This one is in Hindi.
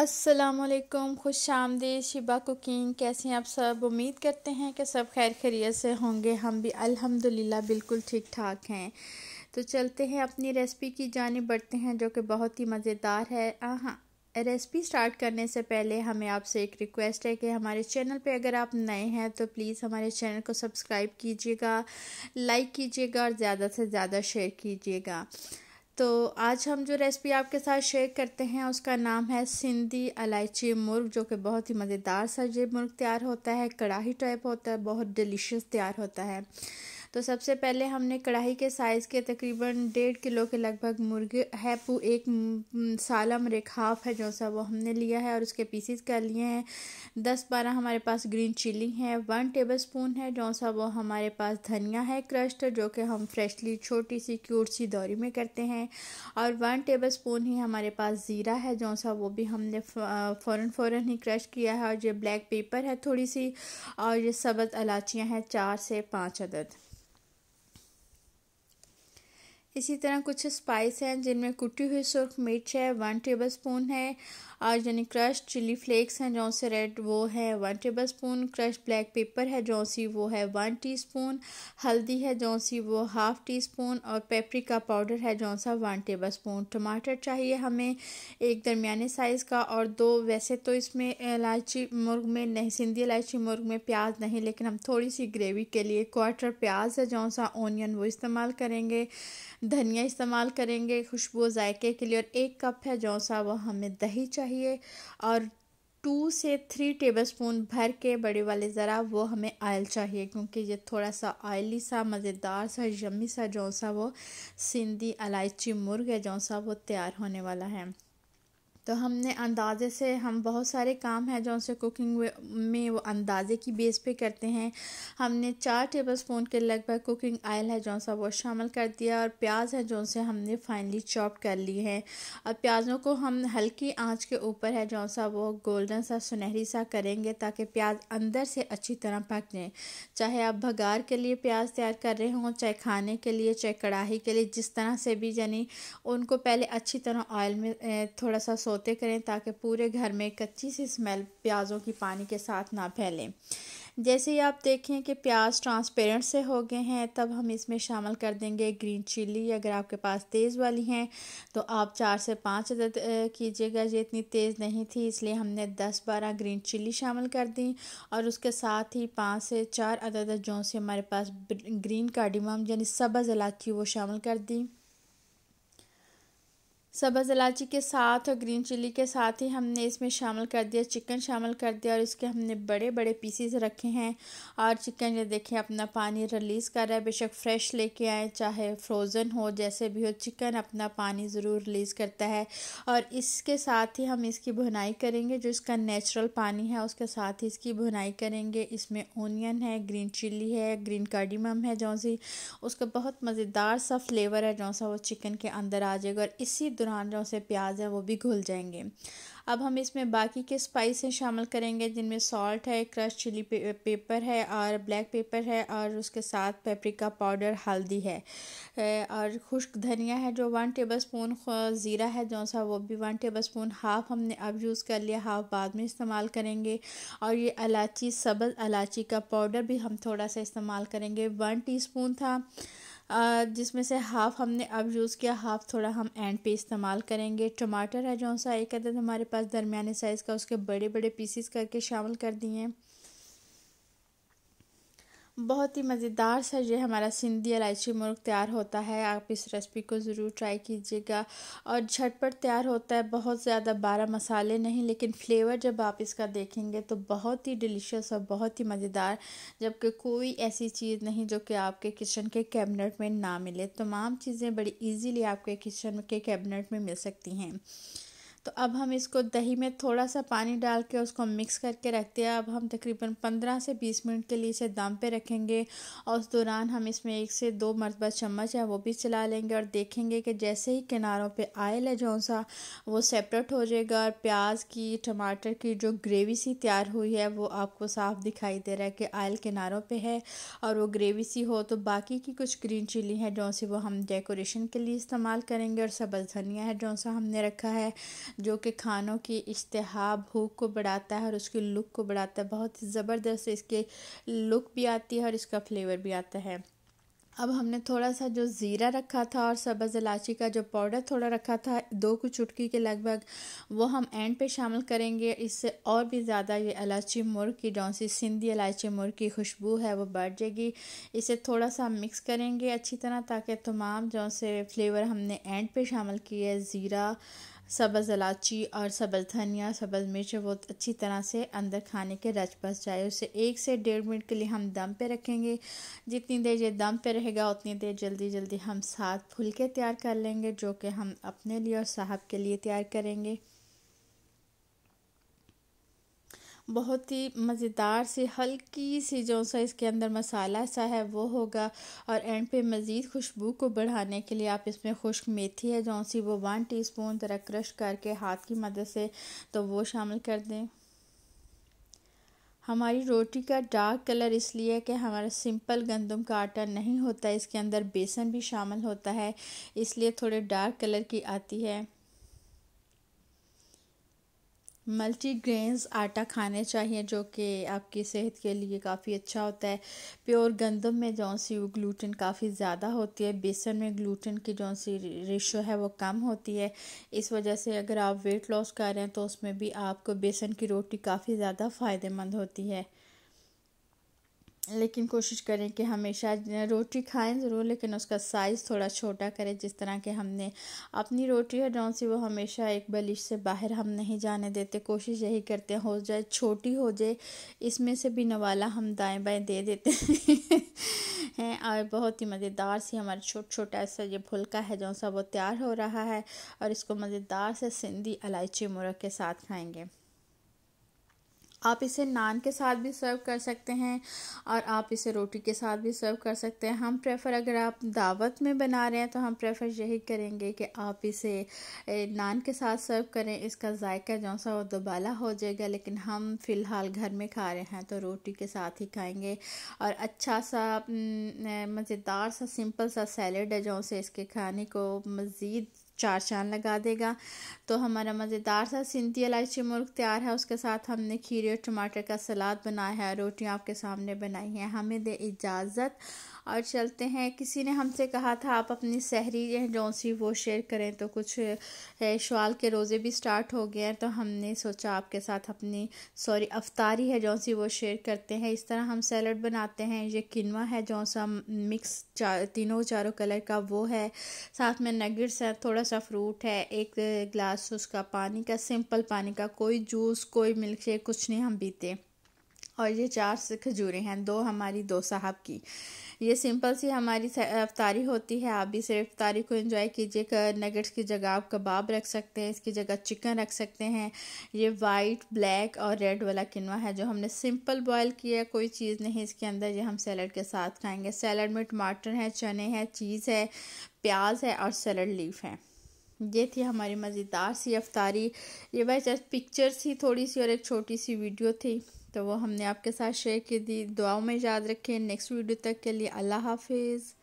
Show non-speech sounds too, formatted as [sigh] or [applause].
असलकुम खुश आमदी शिबा कुकिंग कैसे हैं आप सब उम्मीद करते हैं कि सब खैर खैरियत से होंगे हम भी अल्हम्दुलिल्लाह बिल्कुल ठीक ठाक हैं तो चलते हैं अपनी रेसिपी की जानब बढ़ते हैं जो कि बहुत ही मज़ेदार है हाँ, हाँ रेसिपी स्टार्ट करने से पहले हमें आपसे एक रिक्वेस्ट है कि हमारे चैनल पे अगर आप नए हैं तो प्लीज़ हमारे चैनल को सब्सक्राइब कीजिएगा लाइक कीजिएगा और ज़्यादा से ज़्यादा शेयर कीजिएगा तो आज हम जो रेसिपी आपके साथ शेयर करते हैं उसका नाम है सिंधी इलायची मुर्ग जो कि बहुत ही मज़ेदार सा ये मुर्ग तैयार होता है कड़ाही टाइप होता है बहुत डिलीशियस तैयार होता है तो सबसे पहले हमने कढ़ाई के साइज़ के तकरीबन डेढ़ किलो के लगभग मुर्गे है पू एक सालम रेखाफ है जो सा वो हमने लिया है और उसके पीसीस कर लिए हैं दस बारह हमारे पास ग्रीन चिली है वन टेबल स्पून है जो सा वो हमारे पास धनिया है क्रश्ड जो कि हम फ्रेशली छोटी सी क्यूट सी दौरी में करते हैं और वन टेबल स्पून ही हमारे पास ज़ीरा है जो सा वो भी हमने फ़ौर फ़ौर ही क्रश किया है और ये ब्लैक पेपर है थोड़ी सी और ये सबद अलाचियाँ हैं चार से पाँच अदद इसी तरह कुछ स्पाइस हैं जिनमें कुटी हुई सुर्ख मिर्च है वन टेबल स्पून है और यानी क्रश चिली फ्लेक्स हैं जौन से रेड वो है one tablespoon crush black pepper है जौन सी वो है वन टी स्पून हल्दी है जौन सी वो हाफ़ टी स्पून और पेपरिका पाउडर है जौन सा वन टेबल स्पून टमाटर चाहिए हमें एक दरमिया साइज़ का और दो वैसे तो इसमें इलायची मुर्ग में नहीं सिंधी इलायची मुर्ग में प्याज नहीं लेकिन हम थोड़ी सी ग्रेवी के लिए क्वार्टर प्याज है जौन सा ओनियन वो इस्तेमाल करेंगे धनिया इस्तेमाल करेंगे खुशबू जायके के लिए और एक कप है जौन सा वह हमें दही चाहिए और टू से थ्री टेबल स्पून भर के बड़े वाले ज़रा वो हमें आयल चाहिए क्योंकि ये थोड़ा सा ऑयली सा मज़ेदार सा यम्मी सा जौन सा वो सिंधी इलायची मुर्ग है जौन सा वो तैयार होने वाला है तो हमने अंदाज़े से हम बहुत सारे काम हैं जो उनसे कुकिंग में वो अंदाज़े की बेस पे करते हैं हमने चार टेबल स्पून के लगभग कुकिंग आयल है जो सा वो शामिल कर दिया और प्याज है जो से हमने फाइनली चॉप कर ली है और प्याज़ों को हम हल्की आंच के ऊपर है जो सा वो गोल्डन सा सुनहरी सा करेंगे ताकि प्याज अंदर से अच्छी तरह पक जाए चाहे आप भगार के लिए प्याज तैयार कर रहे हों चाहे खाने के लिए चाहे कढ़ाही के लिए जिस तरह से भी यानी उनको पहले अच्छी तरह ऑयल में थोड़ा सा सो धोते करें ताकि पूरे घर में कच्ची सी स्मेल प्याज़ों की पानी के साथ ना फैलें जैसे ही आप देखें कि प्याज ट्रांसपेरेंट से हो गए हैं तब हम इसमें शामिल कर देंगे ग्रीन चिली अगर आपके पास तेज़ वाली हैं तो आप चार से पाँच अदद कीजिएगा ये इतनी तेज़ नहीं थी इसलिए हमने दस बारह ग्रीन चिली शामिल कर दी और उसके साथ ही पाँच से चार अदद जो से हमारे पास ग्रीन कार्डिमम यानी सब्ज़ इलाची वो शामिल कर दी सब्ज़ इलायची के साथ और ग्रीन चिली के साथ ही हमने इसमें शामिल कर दिया चिकन शामिल कर दिया और इसके हमने बड़े बड़े पीसीस रखे हैं और चिकन ये देखें अपना पानी रिलीज़ कर रहा है बेशक फ्रेश लेके आए चाहे फ्रोज़न हो जैसे भी हो चिकन अपना पानी ज़रूर रिलीज़ करता है और इसके साथ ही हम इसकी भुनाई करेंगे जो इसका नेचुरल पानी है उसके साथ ही इसकी भुनाई करेंगे इसमें ओनियन है ग्रीन चिली है ग्रीन कार्डिमम है जौन सी उसका बहुत मज़ेदार सा फ्लेवर है जौन सा वो चिकन के अंदर आ जाएगा और इसी दौरान जो से प्याज है वो भी घुल जाएंगे अब हम इसमें बाकी के स्पाइसें शामिल करेंगे जिनमें सॉल्ट है क्रश चिली पे, पेपर है और ब्लैक पेपर है और उसके साथ पेपरिका पाउडर हल्दी है और खुश्क धनिया है जो वन टेबल स्पून ज़ीरा है जो सा वो भी वन टेबल स्पून हाफ़ हमने अब यूज़ कर लिया हाफ़ बाद में इस्तेमाल करेंगे और ये अलाची सबज अलाची का पाउडर भी हम थोड़ा सा इस्तेमाल करेंगे वन टी था जिसमें से हाफ़ हमने अब यूज़ किया हाफ़ थोड़ा हम एंड पे इस्तेमाल करेंगे टमाटर है जो सा एक अदद हमारे पास दरमिया साइज़ का उसके बड़े बड़े पीसीस करके शामिल कर दिए हैं बहुत ही मज़ेदार सा ये हमारा सिंधी इलायची मुर्ग तैयार होता है आप इस रेसिपी को ज़रूर ट्राई कीजिएगा और झटपट तैयार होता है बहुत ज़्यादा बारह मसाले नहीं लेकिन फ्लेवर जब आप इसका देखेंगे तो बहुत ही डिलीशियस और बहुत ही मज़ेदार जबकि कोई ऐसी चीज़ नहीं जो कि आपके किचन के कैबिनेट में ना मिले तमाम चीज़ें बड़ी ईजीली आपके किचन के कैबिनेट में मिल सकती हैं तो अब हम इसको दही में थोड़ा सा पानी डाल के उसको मिक्स करके रखते हैं अब हम तकरीबन पंद्रह से बीस मिनट के लिए इसे दम पे रखेंगे और उस दौरान हम इसमें एक से दो मरतबा चम्मच है वो भी चला लेंगे और देखेंगे कि जैसे ही किनारों पे आयल है जौन सा वो सेपरेट हो जाएगा और प्याज की टमाटर की जो ग्रेवी सी तैयार हुई है वो आपको साफ दिखाई दे रहा है कि आयल किनारों पर है और वो ग्रेवी सी हो तो बाकी की कुछ ग्रीन चिली है जौन सी वो हम डेकोरेशन के लिए इस्तेमाल करेंगे और सब्ज़ धनिया है जौन सा हमने रखा है जो कि खानों की इश्तहा भूख को बढ़ाता है और उसकी लुक को बढ़ाता है बहुत ही ज़बरदस्त इसके लुक भी आती है और इसका फ्लेवर भी आता है अब हमने थोड़ा सा जो ज़ीरा रखा था और सब्ज़ इलायची का जो पाउडर थोड़ा रखा था दो कुछ चुटकी के लगभग वो हम एंड पे शामिल करेंगे इससे और भी ज़्यादा ये इलायची मुर्ग की डोंसी सी सिंधी इलायची मुर्ग की खुशबू है वो बढ़ जाएगी इसे थोड़ा सा मिक्स करेंगे अच्छी तरह ताकि तमाम जो से फ्लेवर हमने एंड पे शामिल किए ज़ीरा सब्ज़ इलायची और सब्ज़ धनिया सब्ज़ मिर्च बहुत अच्छी तरह से अंदर खाने के रच बस जाए उसे एक से डेढ़ मिनट के लिए हम दम पे रखेंगे जितनी देर ये दम पे रहेगा उतनी देर जल्दी जल्दी हम साथ फुलके तैयार कर लेंगे जो कि हम अपने लिए और साहब के लिए तैयार करेंगे बहुत ही मज़ेदार सी हल्की सी जो सा इसके अंदर मसाला सा है वो होगा और एंड पे मज़ीद खुशबू को बढ़ाने के लिए आप इसमें खुश्क मेथी है जो सी वो वन टीस्पून ज़रा क्रश करके हाथ की मदद से तो वो शामिल कर दें हमारी रोटी का डार्क कलर इसलिए कि हमारा सिंपल गंदम का आटा नहीं होता इसके अंदर बेसन भी शामिल होता है इसलिए थोड़े डार्क कलर की आती है मल्टीग्रेन्स आटा खाने चाहिए जो कि आपकी सेहत के लिए काफ़ी अच्छा होता है प्योर गंदम में जौन सी वो काफ़ी ज़्यादा होती है बेसन में ग्लूटिन की जौन सी रेशो है वो कम होती है इस वजह से अगर आप वेट लॉस कर रहे हैं तो उसमें भी आपको बेसन की रोटी काफ़ी ज़्यादा फ़ायदेमंद होती है लेकिन कोशिश करें कि हमेशा रोटी खाएं ज़रूर लेकिन उसका साइज़ थोड़ा छोटा करें जिस तरह के हमने अपनी रोटी है डॉन सी वो हमेशा एक बलिश से बाहर हम नहीं जाने देते कोशिश यही करते हैं हो जाए छोटी हो जाए इसमें से भी नवाला हम दाएं बाएं दे देते [laughs] हैं और बहुत ही मज़ेदार सी हमारा छोटा छोटा सा ये फुल्का है जो सा वो तैयार हो रहा है और इसको मज़ेदार से सिंधी इलायची मुरक के साथ खाएँगे आप इसे नान के साथ भी सर्व कर सकते हैं और आप इसे रोटी के साथ भी सर्व कर सकते हैं हम प्रेफर अगर आप दावत में बना रहे हैं तो हम प्रेफर यही करेंगे कि आप इसे नान के साथ सर्व करें इसका जायका जो सा वो दुबला हो जाएगा लेकिन हम फ़िलहाल घर में खा रहे हैं तो रोटी के साथ ही खाएंगे और अच्छा सा मज़ेदार सा सिंपल सा सैलड है जो से इसके खाने को मज़ीद चार चांद लगा देगा तो हमारा मज़ेदार सा सिंधी इलायची मुर्ग तैयार है उसके साथ हमने खीरे और टमाटर का सलाद बनाया है रोटियां आपके सामने बनाई हैं हमें दे इजाज़त और चलते हैं किसी ने हमसे कहा था आप अपनी सहरी जो सी वो शेयर करें तो कुछ शवाल के रोज़े भी स्टार्ट हो गए हैं तो हमने सोचा आपके साथ अपनी सॉरी अफतारी है जो सी वो शेयर करते हैं इस तरह हम सैलड बनाते हैं ये किनवा है जो सा मिक्स चार तीनों चारों कलर का वो है साथ में नगेट्स है थोड़ा सा फ्रूट है एक गिलास उसका पानी का सिंपल पानी का कोई जूस कोई मिल्क शेक कुछ नहीं हम पीते और ये चार खजूरें हैं दो हमारी दो साहब की ये सिंपल सी हमारी अफ्तारी होती है आप भी सिर्फ अफ्तारी को एंजॉय कीजिए नगेट्स की जगह आप कबाब रख सकते हैं इसकी जगह चिकन रख सकते हैं ये वाइट ब्लैक और रेड वाला किनवा है जो हमने सिंपल बॉयल किया कोई चीज़ नहीं इसके अंदर ये हम सैलड के साथ खाएंगे सैलड में टमाटर है चने हैं चीज़ है प्याज है और सैलड लीफ है ये थी हमारी मज़ेदार सी अफ्तारी ये भाई जस्ट पिक्चर्स ही थोड़ी सी और एक छोटी सी वीडियो थी तो वो हमने आपके साथ शेयर की दी दुआओं में याद रखें नेक्स्ट वीडियो तक के लिए अल्लाह हाफिज़